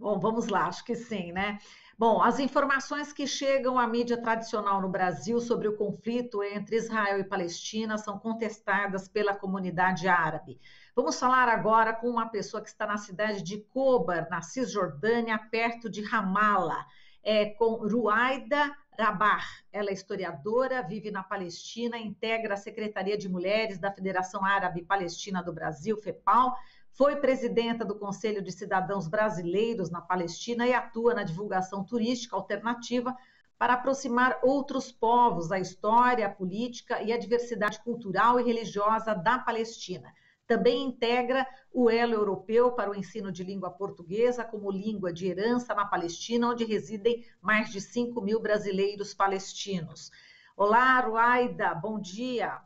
Bom, vamos lá, acho que sim, né? Bom, as informações que chegam à mídia tradicional no Brasil sobre o conflito entre Israel e Palestina são contestadas pela comunidade árabe. Vamos falar agora com uma pessoa que está na cidade de Kobar, na Cisjordânia, perto de Ramala, é, com Ruaida Rabah. Ela é historiadora, vive na Palestina, integra a Secretaria de Mulheres da Federação Árabe Palestina do Brasil, FEPAL, foi presidenta do Conselho de Cidadãos Brasileiros na Palestina e atua na divulgação turística alternativa para aproximar outros povos à história, à política e à diversidade cultural e religiosa da Palestina. Também integra o Elo Europeu para o Ensino de Língua Portuguesa como língua de herança na Palestina, onde residem mais de 5 mil brasileiros palestinos. Olá, Ruaida, bom dia.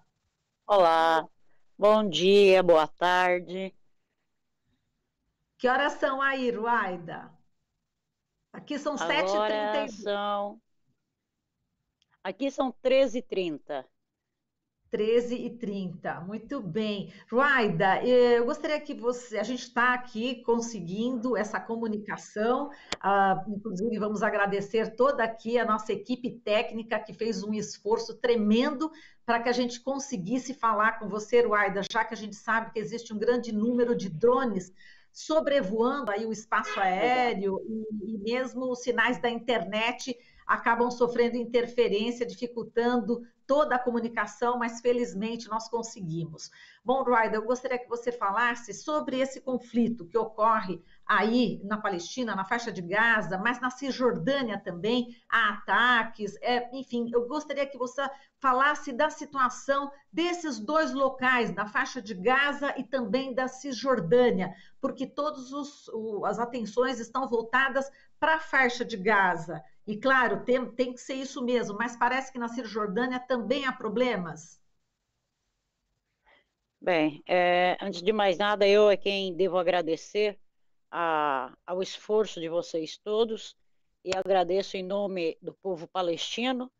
Olá, bom dia, boa tarde. Que horas são aí, Ruaida? Aqui são 7 h 30 São... Aqui são 13h30. 13 e 30. Muito bem. Ruaida, eh, eu gostaria que você. A gente está aqui conseguindo essa comunicação. Ah, inclusive, vamos agradecer toda aqui a nossa equipe técnica que fez um esforço tremendo para que a gente conseguisse falar com você, Ruaida, já que a gente sabe que existe um grande número de drones sobrevoando aí o espaço aéreo e, e mesmo os sinais da internet acabam sofrendo interferência, dificultando toda a comunicação, mas felizmente nós conseguimos. Bom, Ryder, eu gostaria que você falasse sobre esse conflito que ocorre aí na Palestina, na faixa de Gaza, mas na Cisjordânia também, há ataques, é, enfim, eu gostaria que você falasse da situação desses dois locais, da faixa de Gaza e também da Cisjordânia, porque todas as atenções estão voltadas para a faixa de Gaza. E claro, tem, tem que ser isso mesmo, mas parece que na Cisjordânia também há problemas. Bem, é, antes de mais nada, eu é quem devo agradecer a, ao esforço de vocês todos e agradeço em nome do povo palestino,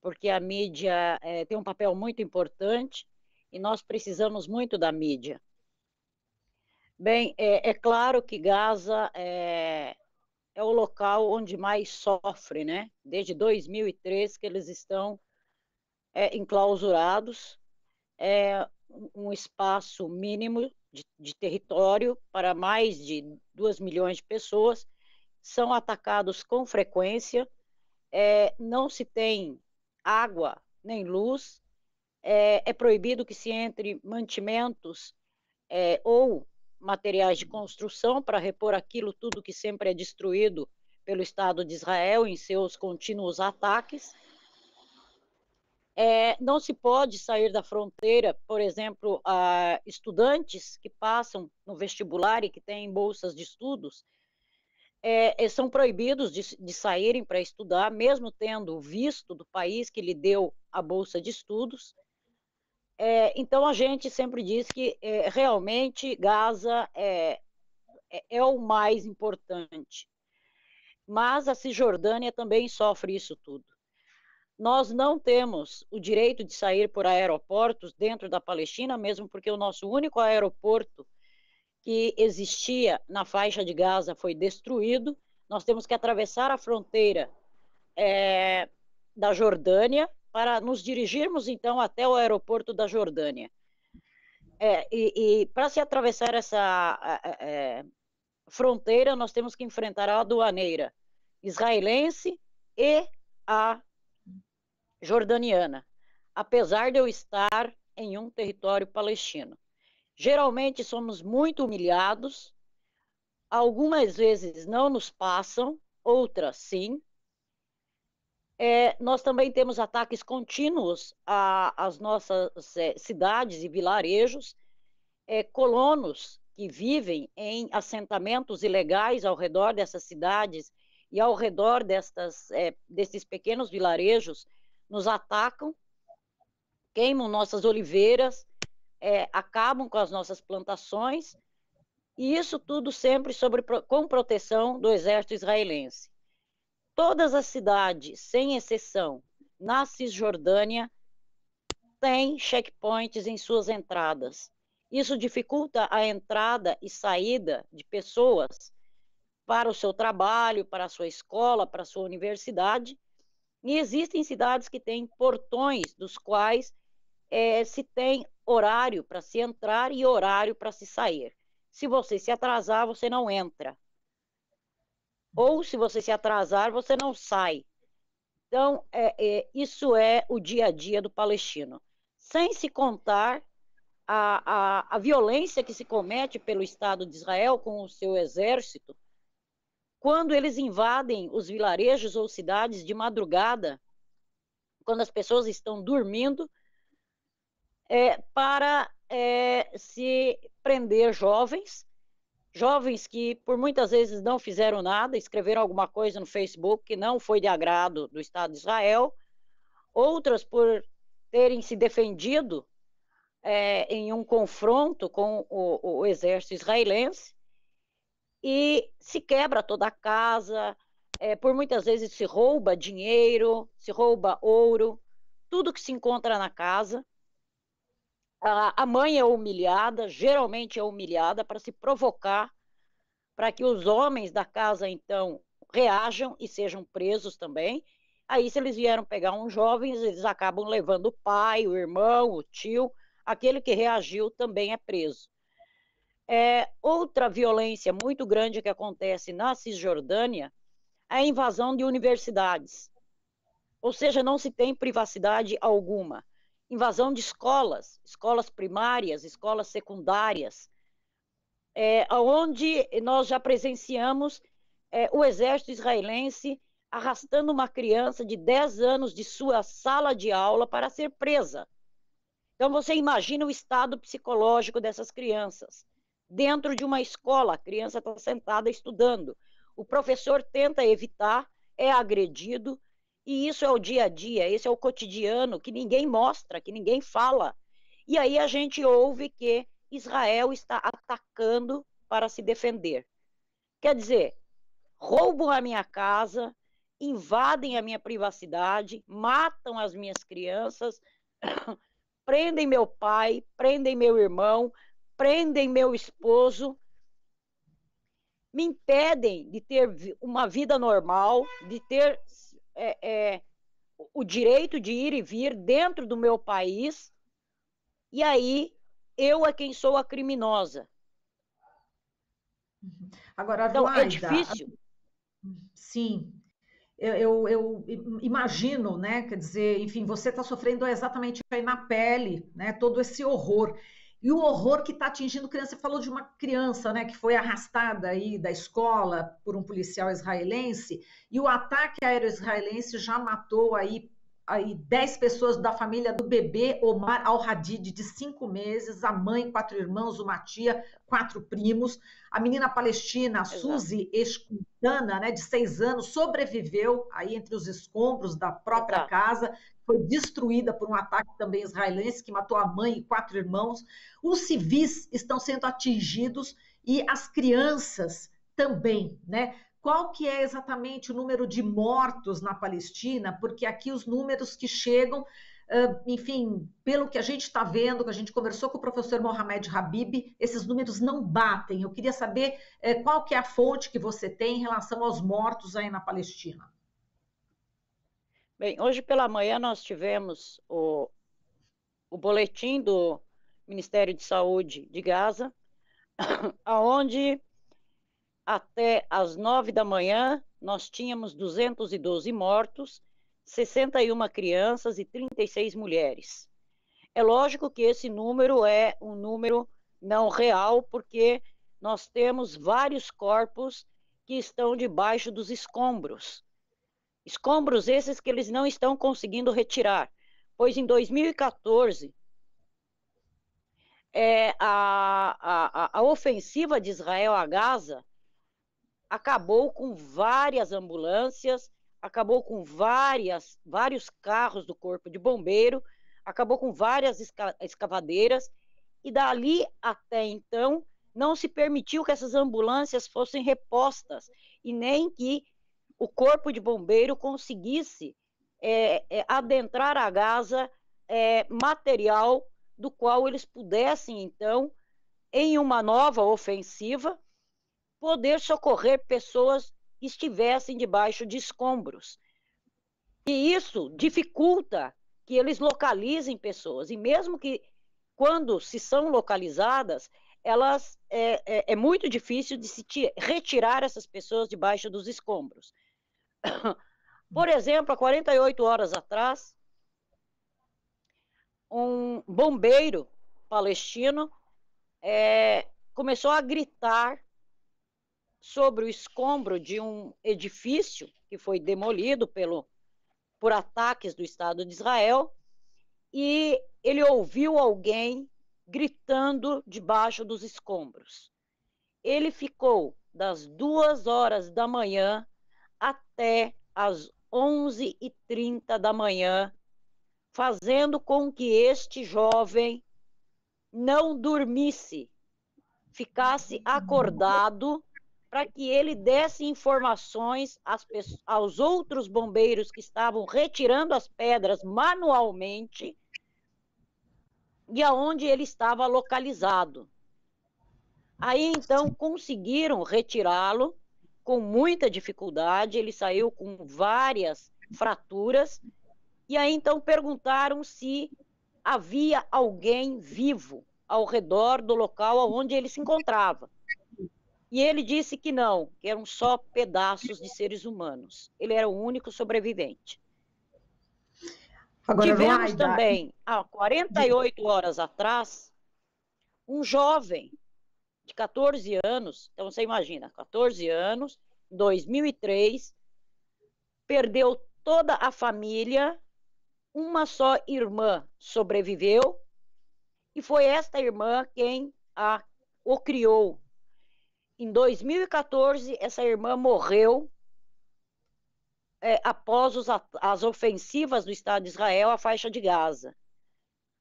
porque a mídia é, tem um papel muito importante e nós precisamos muito da mídia. Bem, é, é claro que Gaza é, é, o local onde mais sofre, né? Desde 2003 que eles estão é, enclausurados. É um espaço mínimo de, de território para mais de 2 milhões de pessoas, são atacados com frequência, é, não se tem água nem luz, é, é proibido que se entre mantimentos é, ou materiais de construção para repor aquilo tudo que sempre é destruído pelo Estado de Israel em seus contínuos ataques. É, não se pode sair da fronteira, por exemplo, estudantes que passam no vestibular e que têm bolsas de estudos, é, é, são proibidos de, de saírem para estudar, mesmo tendo visto do país que lhe deu a bolsa de estudos. É, então, a gente sempre diz que é, realmente Gaza é, é, é o mais importante. Mas a Cisjordânia também sofre isso tudo. Nós não temos o direito de sair por aeroportos dentro da Palestina, mesmo porque o nosso único aeroporto que existia na faixa de Gaza foi destruído. Nós temos que atravessar a fronteira é, da Jordânia para nos dirigirmos então até o aeroporto da Jordânia. É, e, e para se atravessar essa é, fronteira, nós temos que enfrentar a aduaneira israelense e a jordaniana, apesar de eu estar em um território palestino. Geralmente somos muito humilhados, algumas vezes não nos passam, outras sim. É, nós também temos ataques contínuos às nossas é, cidades e vilarejos, é, colonos que vivem em assentamentos ilegais ao redor dessas cidades e ao redor destas, é, desses pequenos vilarejos nos atacam, queimam nossas oliveiras, é, acabam com as nossas plantações, e isso tudo sempre sobre, com proteção do exército israelense. Todas as cidades, sem exceção, na Cisjordânia, têm checkpoints em suas entradas. Isso dificulta a entrada e saída de pessoas para o seu trabalho, para a sua escola, para a sua universidade, e existem cidades que têm portões dos quais é, se tem horário para se entrar e horário para se sair. Se você se atrasar, você não entra. Ou se você se atrasar, você não sai. Então, é, é, isso é o dia a dia do palestino. Sem se contar a, a, a violência que se comete pelo Estado de Israel com o seu exército, quando eles invadem os vilarejos ou cidades de madrugada, quando as pessoas estão dormindo, é, para é, se prender jovens, jovens que por muitas vezes não fizeram nada, escreveram alguma coisa no Facebook que não foi de agrado do Estado de Israel, outras por terem se defendido é, em um confronto com o, o exército israelense, e se quebra toda a casa, é, por muitas vezes se rouba dinheiro, se rouba ouro, tudo que se encontra na casa. A, a mãe é humilhada, geralmente é humilhada para se provocar, para que os homens da casa então reajam e sejam presos também. Aí, se eles vieram pegar uns jovens, eles acabam levando o pai, o irmão, o tio, aquele que reagiu também é preso. É, outra violência muito grande que acontece na Cisjordânia é a invasão de universidades. Ou seja, não se tem privacidade alguma. Invasão de escolas, escolas primárias, escolas secundárias, é, onde nós já presenciamos é, o exército israelense arrastando uma criança de 10 anos de sua sala de aula para ser presa. Então, você imagina o estado psicológico dessas crianças dentro de uma escola, a criança está sentada estudando. O professor tenta evitar, é agredido, e isso é o dia a dia, esse é o cotidiano que ninguém mostra, que ninguém fala. E aí a gente ouve que Israel está atacando para se defender. Quer dizer, roubam a minha casa, invadem a minha privacidade, matam as minhas crianças, prendem meu pai, prendem meu irmão, prendem meu esposo, me impedem de ter uma vida normal, de ter é, é, o direito de ir e vir dentro do meu país, e aí eu é quem sou a criminosa. Uhum. Agora, então, Vlaida, é difícil. Sim. Eu, eu, eu, imagino, né? Quer dizer, enfim, você está sofrendo exatamente aí na pele, né? Todo esse horror e o horror que está atingindo criança. Você falou de uma criança né, que foi arrastada aí da escola por um policial israelense, e o ataque aéreo israelense já matou aí aí 10 pessoas da família do bebê Omar Al-Hadid, de 5 meses, a mãe, quatro irmãos, uma tia, quatro primos. A menina palestina, Exato. Suzy Escutana, né, de 6 anos, sobreviveu aí entre os escombros da própria Exato. casa, foi destruída por um ataque também israelense que matou a mãe e quatro irmãos. Os civis estão sendo atingidos e as crianças também, né? qual que é exatamente o número de mortos na Palestina, porque aqui os números que chegam, enfim, pelo que a gente está vendo, que a gente conversou com o professor Mohamed Habib, esses números não batem. Eu queria saber qual que é a fonte que você tem em relação aos mortos aí na Palestina. Bem, hoje pela manhã nós tivemos o, o boletim do Ministério de Saúde de Gaza, aonde até as nove da manhã, nós tínhamos 212 mortos, 61 crianças e 36 mulheres. É lógico que esse número é um número não real, porque nós temos vários corpos que estão debaixo dos escombros. Escombros esses que eles não estão conseguindo retirar, pois em 2014 é, a, a, a ofensiva de Israel a Gaza acabou com várias ambulâncias, acabou com várias, vários carros do corpo de bombeiro, acabou com várias esca escavadeiras, e dali até então não se permitiu que essas ambulâncias fossem repostas, e nem que o corpo de bombeiro conseguisse é, é, adentrar a Gaza é, material do qual eles pudessem, então, em uma nova ofensiva, poder socorrer pessoas que estivessem debaixo de escombros. E isso dificulta que eles localizem pessoas. E mesmo que, quando se são localizadas, elas é, é, é muito difícil de se retirar essas pessoas debaixo dos escombros. Por exemplo, há 48 horas atrás, um bombeiro palestino é, começou a gritar sobre o escombro de um edifício que foi demolido pelo, por ataques do Estado de Israel, e ele ouviu alguém gritando debaixo dos escombros. Ele ficou das duas horas da manhã até as onze e trinta da manhã, fazendo com que este jovem não dormisse, ficasse acordado para que ele desse informações aos outros bombeiros que estavam retirando as pedras manualmente e aonde ele estava localizado. Aí então conseguiram retirá-lo com muita dificuldade, ele saiu com várias fraturas. E aí então perguntaram se havia alguém vivo ao redor do local onde ele se encontrava. E ele disse que não, que eram só pedaços de seres humanos. Ele era o único sobrevivente. Agora, Tivemos vai, também, há 48 horas atrás, um jovem de 14 anos, então você imagina, 14 anos, 2003, perdeu toda a família, uma só irmã sobreviveu, e foi esta irmã quem a, o criou em 2014, essa irmã morreu é, após os, as ofensivas do Estado de Israel à faixa de Gaza.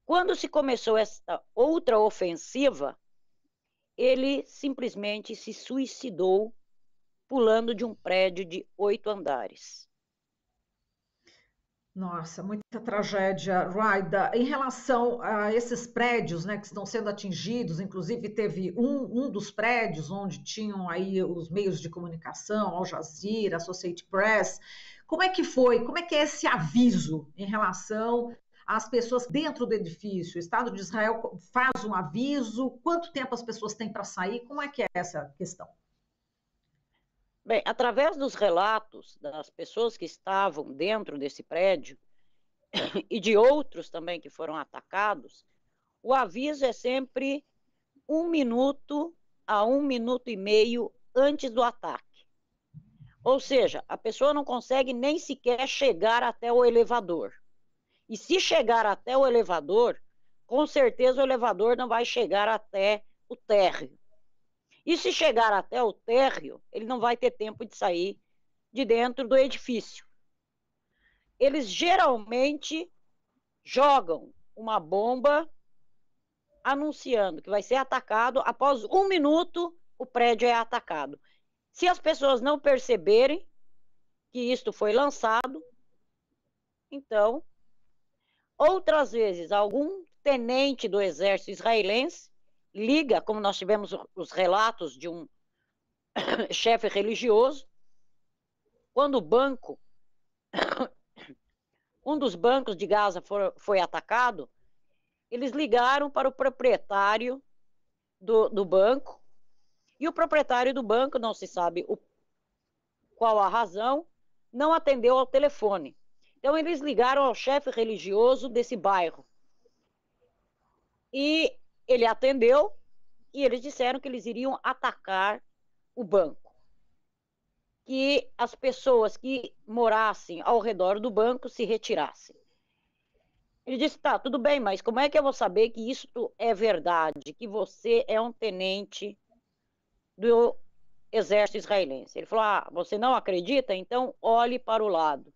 Quando se começou essa outra ofensiva, ele simplesmente se suicidou pulando de um prédio de oito andares. Nossa, muita tragédia, Raida. Em relação a esses prédios né, que estão sendo atingidos, inclusive teve um, um dos prédios onde tinham aí os meios de comunicação, Al Jazeera, Associated Press. Como é que foi? Como é que é esse aviso em relação às pessoas dentro do edifício? O Estado de Israel faz um aviso? Quanto tempo as pessoas têm para sair? Como é que é essa questão? Bem, através dos relatos das pessoas que estavam dentro desse prédio e de outros também que foram atacados, o aviso é sempre um minuto a um minuto e meio antes do ataque. Ou seja, a pessoa não consegue nem sequer chegar até o elevador. E se chegar até o elevador, com certeza o elevador não vai chegar até o térreo. E se chegar até o térreo, ele não vai ter tempo de sair de dentro do edifício. Eles geralmente jogam uma bomba anunciando que vai ser atacado. Após um minuto, o prédio é atacado. Se as pessoas não perceberem que isto foi lançado, então, outras vezes, algum tenente do exército israelense liga, como nós tivemos os relatos de um chefe religioso, quando o banco, um dos bancos de Gaza for, foi atacado, eles ligaram para o proprietário do, do banco, e o proprietário do banco, não se sabe o, qual a razão, não atendeu ao telefone. Então, eles ligaram ao chefe religioso desse bairro. E ele atendeu e eles disseram que eles iriam atacar o banco. Que as pessoas que morassem ao redor do banco se retirassem. Ele disse: tá, tudo bem, mas como é que eu vou saber que isso é verdade, que você é um tenente do exército israelense? Ele falou: ah, você não acredita? Então olhe para o lado.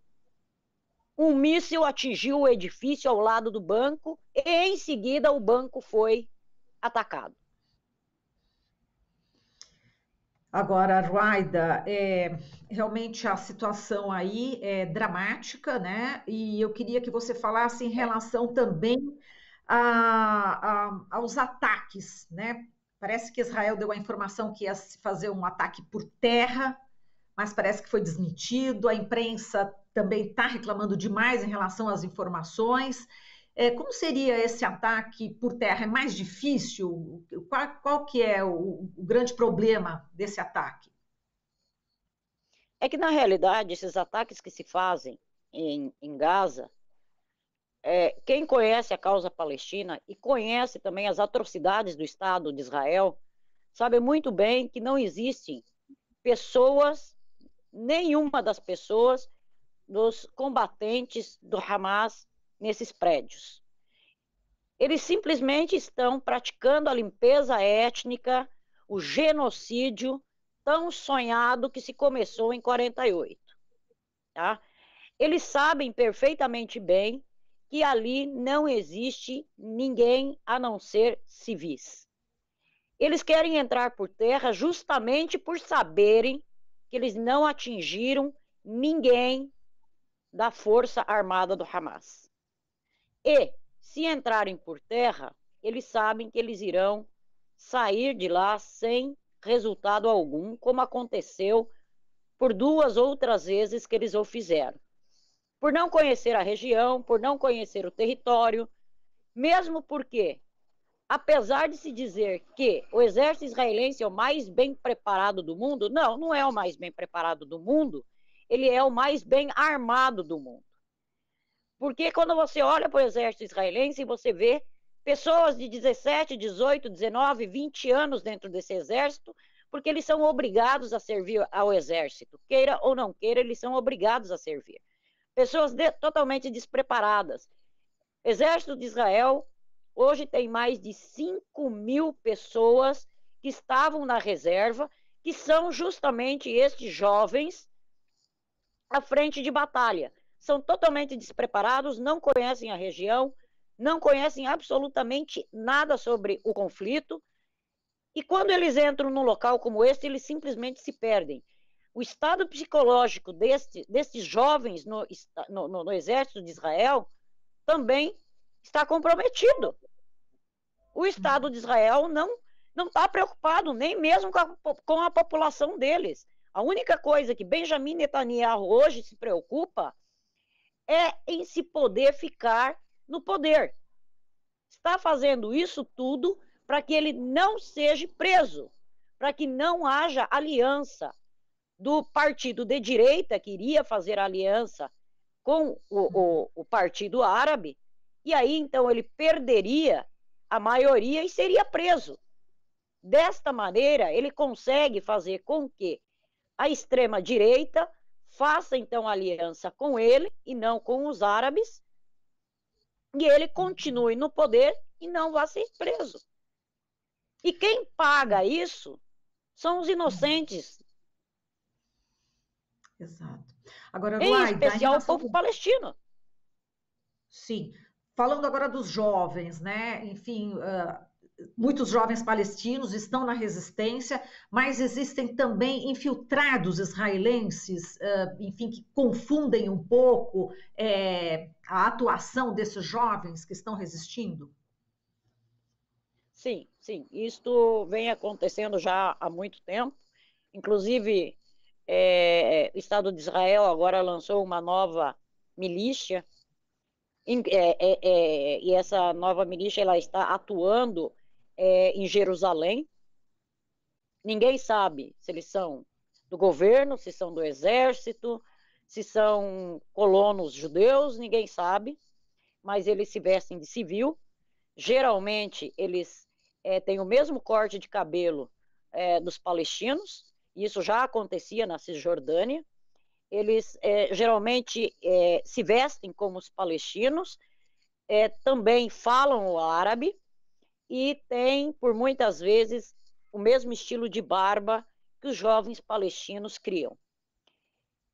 Um míssil atingiu o edifício ao lado do banco e em seguida o banco foi atacado. Agora, Ruaida, é, realmente a situação aí é dramática, né? E eu queria que você falasse em relação também a, a, aos ataques, né? Parece que Israel deu a informação que ia se fazer um ataque por terra, mas parece que foi desmentido. A imprensa também está reclamando demais em relação às informações. É, como seria esse ataque por terra? É mais difícil? Qual, qual que é o, o grande problema desse ataque? É que, na realidade, esses ataques que se fazem em, em Gaza, é, quem conhece a causa palestina e conhece também as atrocidades do Estado de Israel, sabe muito bem que não existem pessoas, nenhuma das pessoas, dos combatentes do Hamas nesses prédios. Eles simplesmente estão praticando a limpeza étnica, o genocídio tão sonhado que se começou em 48. Tá? Eles sabem perfeitamente bem que ali não existe ninguém a não ser civis. Eles querem entrar por terra justamente por saberem que eles não atingiram ninguém da força armada do Hamas. E, se entrarem por terra, eles sabem que eles irão sair de lá sem resultado algum, como aconteceu por duas outras vezes que eles o fizeram. Por não conhecer a região, por não conhecer o território, mesmo porque, apesar de se dizer que o exército israelense é o mais bem preparado do mundo, não, não é o mais bem preparado do mundo, ele é o mais bem armado do mundo. Porque quando você olha para o exército israelense, você vê pessoas de 17, 18, 19, 20 anos dentro desse exército, porque eles são obrigados a servir ao exército. Queira ou não queira, eles são obrigados a servir. Pessoas de, totalmente despreparadas. Exército de Israel hoje tem mais de 5 mil pessoas que estavam na reserva, que são justamente estes jovens à frente de batalha são totalmente despreparados, não conhecem a região, não conhecem absolutamente nada sobre o conflito. E quando eles entram num local como este, eles simplesmente se perdem. O estado psicológico deste, destes jovens no, no, no exército de Israel também está comprometido. O Estado de Israel não não está preocupado nem mesmo com a, com a população deles. A única coisa que Benjamin Netanyahu hoje se preocupa é em se poder ficar no poder. Está fazendo isso tudo para que ele não seja preso, para que não haja aliança do partido de direita que iria fazer aliança com o, o, o partido árabe, e aí então ele perderia a maioria e seria preso. Desta maneira, ele consegue fazer com que a extrema-direita faça então aliança com ele e não com os árabes, e ele continue no poder e não vá ser preso. E quem paga isso são os inocentes. Exato. Agora, em Lai, especial tá o povo palestino. Sim. Falando agora dos jovens, né? Enfim, uh, muitos jovens palestinos estão na resistência, mas existem também infiltrados israelenses, eh, enfim, que confundem um pouco é, a atuação desses jovens que estão resistindo? Sim, sim. Isto vem acontecendo já há muito tempo. Inclusive, é, o Estado de Israel agora lançou uma nova milícia, e essa nova milícia ela está atuando é, em Jerusalém. Ninguém sabe se eles são do governo, se são do exército, se são colonos judeus, ninguém sabe, mas eles se vestem de civil. Geralmente, eles é, têm o mesmo corte de cabelo é, dos palestinos, isso já acontecia na Cisjordânia. Eles é, geralmente é, se vestem como os palestinos, é, também falam o árabe, e tem, por muitas vezes, o mesmo estilo de barba que os jovens palestinos criam.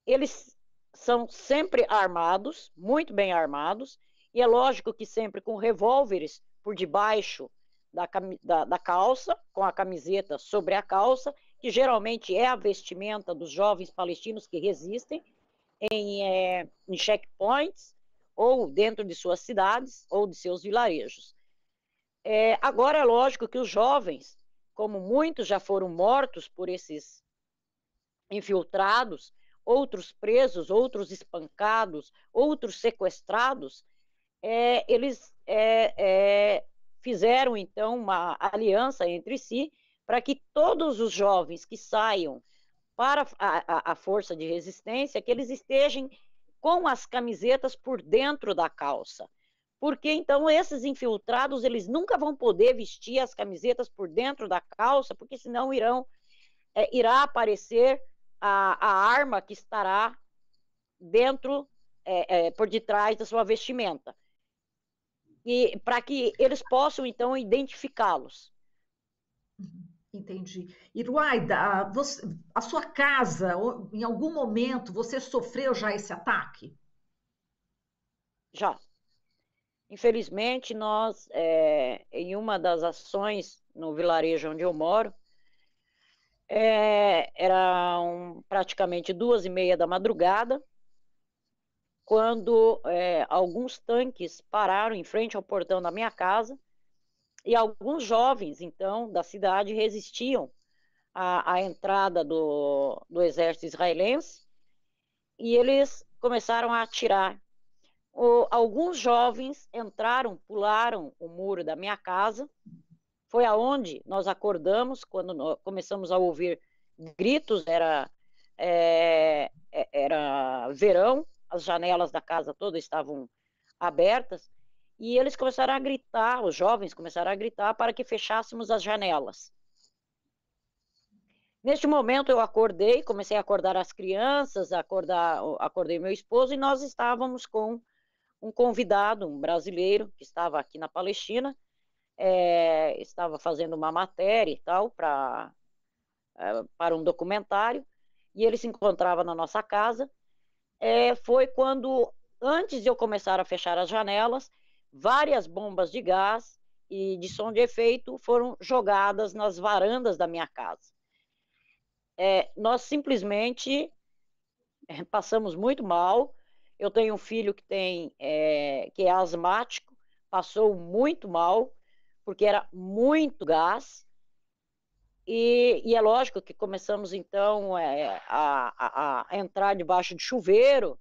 Eles são sempre armados, muito bem armados, e é lógico que sempre com revólveres por debaixo da, da, da calça, com a camiseta sobre a calça, que geralmente é a vestimenta dos jovens palestinos que resistem em, é, em checkpoints, ou dentro de suas cidades, ou de seus vilarejos. É, agora é lógico que os jovens, como muitos já foram mortos por esses infiltrados, outros presos, outros espancados, outros sequestrados, é, eles é, é, fizeram então uma aliança entre si para que todos os jovens que saiam para a, a, força de resistência, que eles estejam com as camisetas por dentro da calça porque então esses infiltrados eles nunca vão poder vestir as camisetas por dentro da calça, porque senão irão é, irá aparecer a, a, arma que estará dentro é, é, por detrás da sua vestimenta e para que eles possam então identificá-los. Entendi. Iruaida, você, a sua casa, em algum momento, você sofreu já esse ataque? Já. Infelizmente, nós, é, em uma das ações no vilarejo onde eu moro, é, eh, eram praticamente duas e meia da madrugada, quando é, alguns tanques pararam em frente ao portão da minha casa e alguns jovens, então, da cidade resistiam à, à entrada do, do exército israelense e eles começaram a atirar o, alguns jovens entraram, pularam o muro da minha casa. Foi aonde nós acordamos quando começamos a ouvir gritos. Era é, é, era verão, as janelas da casa toda estavam abertas e eles começaram a gritar, os jovens começaram a gritar para que fechássemos as janelas. Neste momento eu acordei, comecei a acordar as crianças, acordar, acordei meu esposo e nós estávamos com um convidado, um brasileiro, que estava aqui na Palestina, é, estava fazendo uma matéria e tal para é, para um documentário e ele se encontrava na nossa casa. É, foi quando, antes de eu começar a fechar as janelas, várias bombas de gás e de som de efeito foram jogadas nas varandas da minha casa. É, nós simplesmente é, passamos muito mal, eu tenho um filho que tem é, que é asmático, passou muito mal porque era muito gás. E, e é lógico que começamos então é, a, a, a, entrar debaixo de chuveiro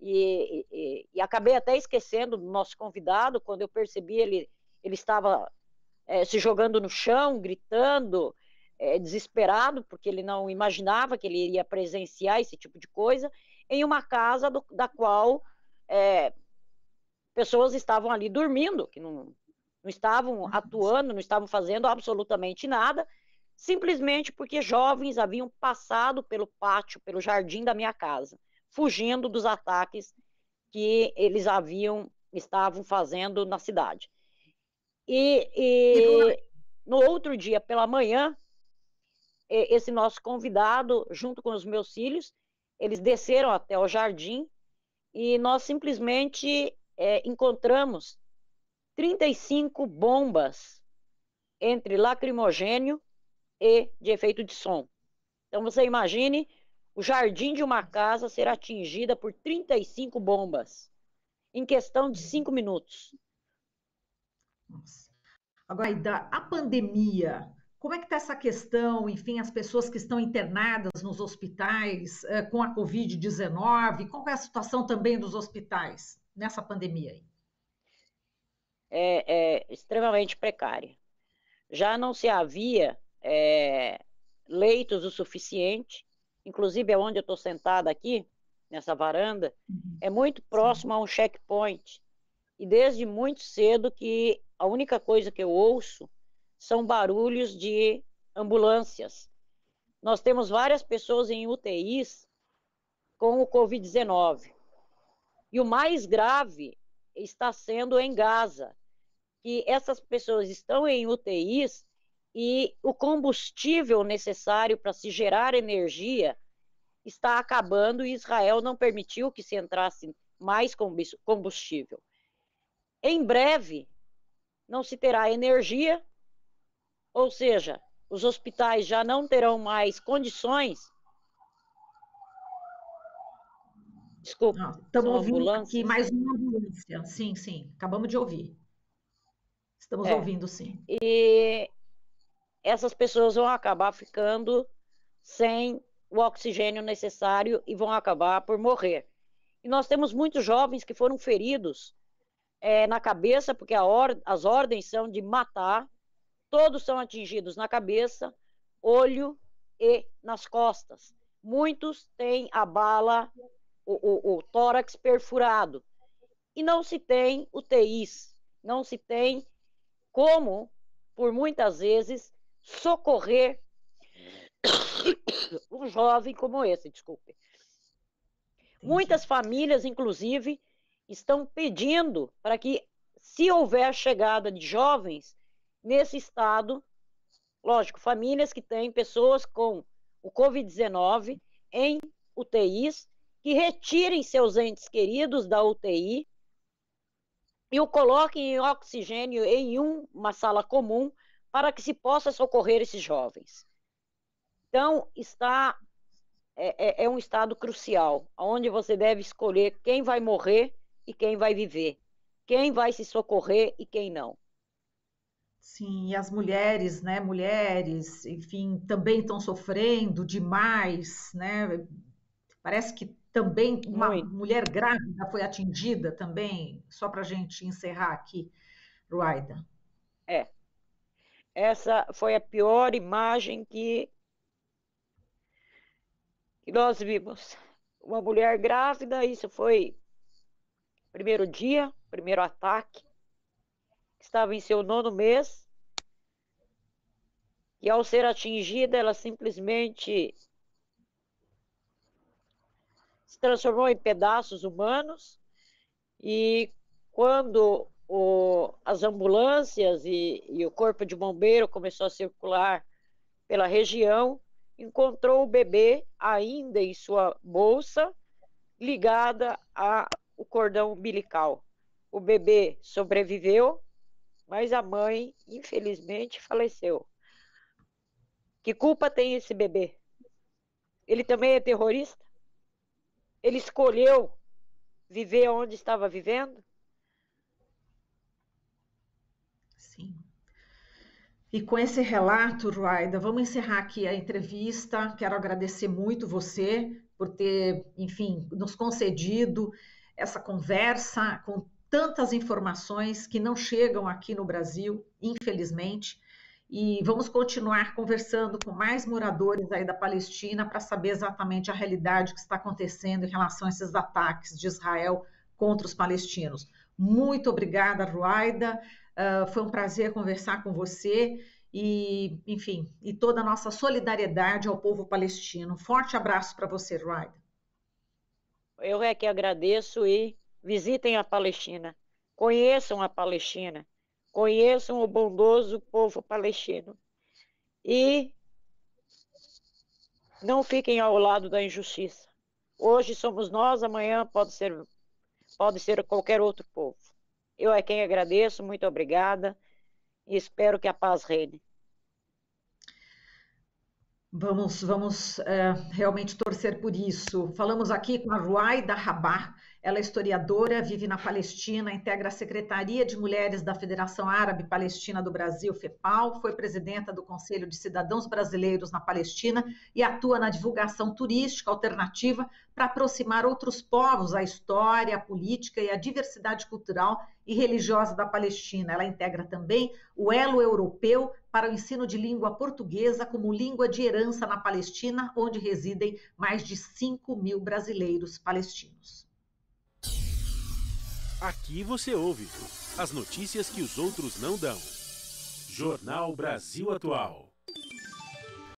e, e, e, acabei até esquecendo do nosso convidado quando eu percebi ele ele estava é, se jogando no chão, gritando, é, desesperado porque ele não imaginava que ele iria presenciar esse tipo de coisa em uma casa do, da qual é, pessoas estavam ali dormindo, que não, não estavam uhum. atuando, não estavam fazendo absolutamente nada, simplesmente porque jovens haviam passado pelo pátio, pelo jardim da minha casa, fugindo dos ataques que eles haviam estavam fazendo na cidade. E, e, no outro dia pela manhã, esse nosso convidado, junto com os meus filhos, eles desceram até o jardim e nós simplesmente é, encontramos 35 bombas entre lacrimogênio e de efeito de som. Então você imagine o jardim de uma casa ser atingida por 35 bombas em questão de 5 minutos. Nossa. Agora, a pandemia como é que está essa questão, enfim, as pessoas que estão internadas nos hospitais eh, com a Covid-19? Qual é a situação também dos hospitais nessa pandemia aí? É, é extremamente precária. Já não se havia é, leitos o suficiente, inclusive é onde eu estou sentada aqui, nessa varanda, uhum. é muito próximo a um checkpoint. E desde muito cedo que a única coisa que eu ouço são barulhos de ambulâncias. Nós temos várias pessoas em UTIs com o Covid-19. E o mais grave está sendo em Gaza, que essas pessoas estão em UTIs e o combustível necessário para se gerar energia está acabando e Israel não permitiu que se entrasse mais combustível. Em breve, não se terá energia ou seja, os hospitais já não terão mais condições. Desculpa. Estamos ouvindo aqui mais uma ambulância. Sim, sim. Acabamos de ouvir. Estamos é. ouvindo, sim. E essas pessoas vão acabar ficando sem o oxigênio necessário e vão acabar por morrer. E nós temos muitos jovens que foram feridos é, na cabeça, porque or as ordens são de matar Todos são atingidos na cabeça, olho e nas costas. Muitos têm a bala, o, o, o tórax perfurado. E não se tem UTIs, não se tem como, por muitas vezes, socorrer um jovem como esse, desculpe. Entendi. Muitas famílias, inclusive, estão pedindo para que, se houver chegada de jovens, nesse estado, lógico, famílias que têm pessoas com o Covid-19 em UTIs, que retirem seus entes queridos da UTI e o coloquem em oxigênio em uma sala comum para que se possa socorrer esses jovens. Então, está é, é, é, um estado crucial, onde você deve escolher quem vai morrer e quem vai viver, quem vai se socorrer e quem não. Sim, e as mulheres, né? Mulheres, enfim, também estão sofrendo demais, né? Parece que também uma Muito. mulher grávida foi atingida também, só para a gente encerrar aqui, Ruaida. É. Essa foi a pior imagem que, que nós vimos. Uma mulher grávida, isso foi primeiro dia, primeiro ataque estava em seu nono mês, e ao ser atingida, ela simplesmente se transformou em pedaços humanos, e quando o, as ambulâncias e, e o corpo de bombeiro começou a circular pela região, encontrou o bebê ainda em sua bolsa, ligada ao cordão umbilical. O bebê sobreviveu, mas a mãe, infelizmente, faleceu. Que culpa tem esse bebê? Ele também é terrorista? Ele escolheu viver onde estava vivendo? Sim. E com esse relato, Ruaida, vamos encerrar aqui a entrevista. Quero agradecer muito você por ter, enfim, nos concedido essa conversa com tantas informações que não chegam aqui no Brasil, infelizmente. E vamos continuar conversando com mais moradores aí da Palestina para saber exatamente a realidade que está acontecendo em relação a esses ataques de Israel contra os palestinos. Muito obrigada, Ruaida. Uh, foi um prazer conversar com você e, enfim, e toda a nossa solidariedade ao povo palestino. forte abraço para você, Ruaida. Eu é que agradeço e Visitem a Palestina, conheçam a Palestina, conheçam o bondoso povo palestino e não fiquem ao lado da injustiça. Hoje somos nós, amanhã pode ser pode ser qualquer outro povo. Eu é quem agradeço, muito obrigada e espero que a paz reine. Vamos, vamos é, realmente torcer por isso. Falamos aqui com a Ruai da Rabá, ela é historiadora, vive na Palestina, integra a Secretaria de Mulheres da Federação Árabe Palestina do Brasil, FEPAL, foi presidenta do Conselho de Cidadãos Brasileiros na Palestina e atua na divulgação turística alternativa para aproximar outros povos à história, à política e à diversidade cultural e religiosa da Palestina. Ela integra também o Elo Europeu para o ensino de língua portuguesa como língua de herança na Palestina, onde residem mais de 5 mil brasileiros palestinos. Aqui você ouve as notícias que os outros não dão. Jornal Brasil Atual.